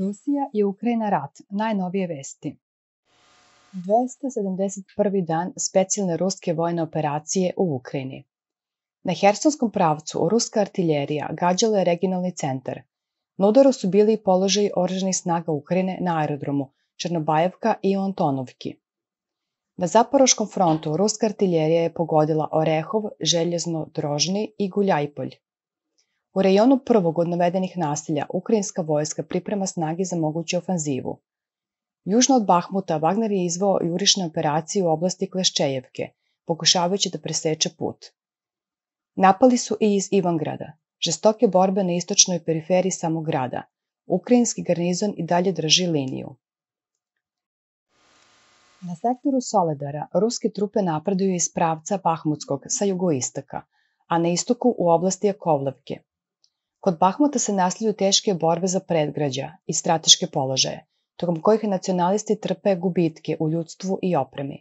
Rusija i Ukrajina rat, najnovije vesti. 271. dan specijalne ruske vojne operacije u Ukrajini. Na Hersonskom pravcu ruska artiljerija gađala je regionalni centar. Na udaru su bili i položaj oraženih snaga Ukrajine na aerodromu Černobajevka i Antonovki. Na Zaporoškom frontu ruska artiljerija je pogodila Orehov, Željezno, Drožni i Guljajpolj. U rejonu prvog od navedenih nasilja ukrajinska vojska priprema snage za moguću ofanzivu. Južno od Bahmuta Wagner je izvao jurišne operacije u oblasti Kleščejevke, pokušavajući da preseče put. Napali su i iz Ivangrada. Žestoke borbe na istočnoj periferiji samog grada. Ukrajinski garnizon i dalje drži liniju. Na sektoru Soledara ruske trupe napreduju iz pravca Bahmutskog sa jugoistaka, a na istoku u oblasti Jakovlevke, Kod Bahmuta se nasljuju teške borbe za predgrađa i strateške položaje, tokom kojih nacionalisti trpe gubitke u ljudstvu i opremi.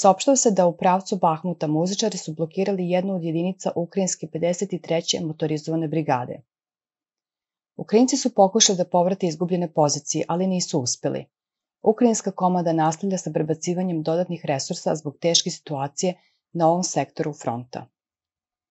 Saopštao se da u pravcu Bahmuta muzičari su blokirali jednu od jedinica ukrajinske 53. motorizovane brigade. Ukrajinci su pokušali da povrate izgubljene pozicije, ali nisu uspeli. Ukrajinska komada nastavlja sa prebacivanjem dodatnih resursa zbog teške situacije na ovom sektoru fronta.